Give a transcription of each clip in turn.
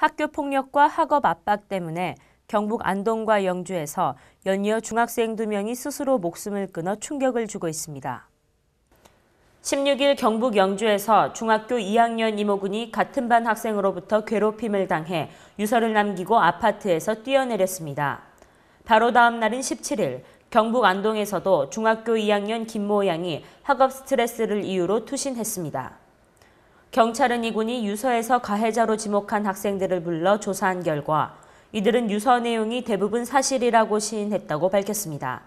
학교 폭력과 학업 압박 때문에 경북 안동과 영주에서 연이어 중학생 2명이 스스로 목숨을 끊어 충격을 주고 있습니다. 16일 경북 영주에서 중학교 2학년 이모군이 같은 반 학생으로부터 괴롭힘을 당해 유서를 남기고 아파트에서 뛰어내렸습니다. 바로 다음 날인 17일 경북 안동에서도 중학교 2학년 김모 양이 학업 스트레스를 이유로 투신했습니다. 경찰은 이군이 유서에서 가해자로 지목한 학생들을 불러 조사한 결과 이들은 유서 내용이 대부분 사실이라고 시인했다고 밝혔습니다.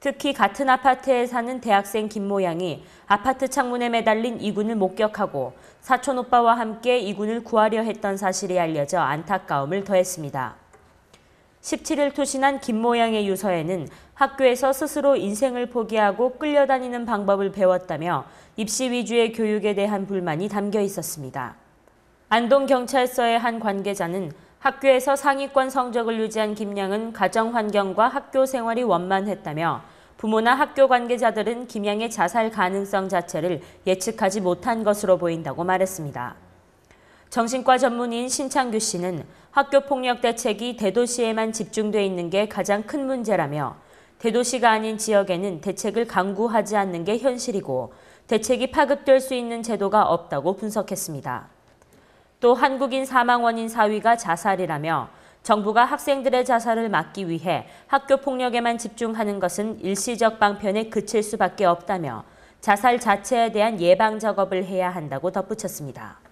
특히 같은 아파트에 사는 대학생 김모 양이 아파트 창문에 매달린 이군을 목격하고 사촌 오빠와 함께 이군을 구하려 했던 사실이 알려져 안타까움을 더했습니다. 17일 투신한 김모양의 유서에는 학교에서 스스로 인생을 포기하고 끌려다니는 방법을 배웠다며 입시 위주의 교육에 대한 불만이 담겨 있었습니다. 안동경찰서의 한 관계자는 학교에서 상위권 성적을 유지한 김양은 가정 환경과 학교 생활이 원만했다며 부모나 학교 관계자들은 김양의 자살 가능성 자체를 예측하지 못한 것으로 보인다고 말했습니다. 정신과 전문의인 신창규 씨는 학교폭력 대책이 대도시에만 집중돼 있는 게 가장 큰 문제라며 대도시가 아닌 지역에는 대책을 강구하지 않는 게 현실이고 대책이 파급될 수 있는 제도가 없다고 분석했습니다. 또 한국인 사망 원인 4위가 자살이라며 정부가 학생들의 자살을 막기 위해 학교 폭력에만 집중하는 것은 일시적 방편에 그칠 수밖에 없다며 자살 자체에 대한 예방 작업을 해야 한다고 덧붙였습니다.